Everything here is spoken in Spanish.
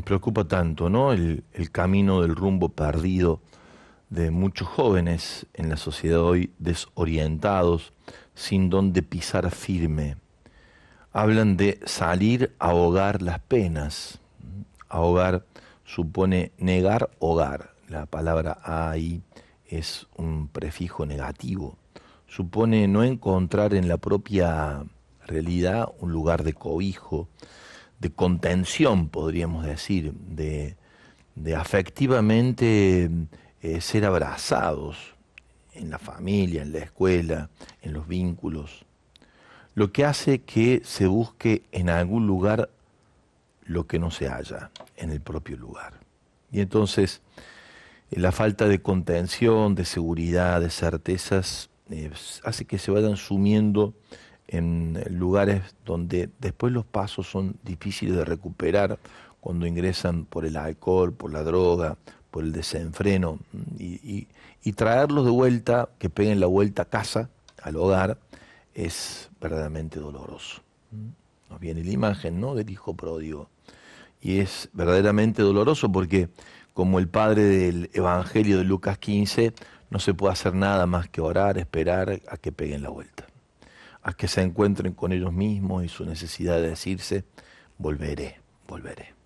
nos preocupa tanto, ¿no? El, camino del rumbo perdido de muchos jóvenes en la sociedad hoy desorientados, sin dónde pisar firme. Hablan de salir a ahogar las penas. Ahogar supone negar hogar. La palabra ahí es un prefijo negativo. Supone no encontrar en la propia realidad un lugar de cobijo, de contención, podríamos decir, de, afectivamente eh, ser abrazados en la familia, en la escuela, en los vínculos, lo que hace que se busque en algún lugar lo que no se halla en el propio lugar. Y entonces eh, la falta de contención, de seguridad, de certezas, eh, hace que se vayan sumiendo en lugares donde después los pasos son difíciles de recuperar cuando ingresan por el alcohol, por la droga, por el desenfreno, y, traerlos de vuelta, que peguen la vuelta a casa, al hogar, es verdaderamente doloroso. Nos viene la imagen ¿no? del hijo pródigo. Y es verdaderamente doloroso porque, como el padre del Evangelio de Lucas 15, no se puede hacer nada más que orar, esperar a que peguen la vuelta a que se encuentren con ellos mismos y su necesidad de decirse, volveré, volveré.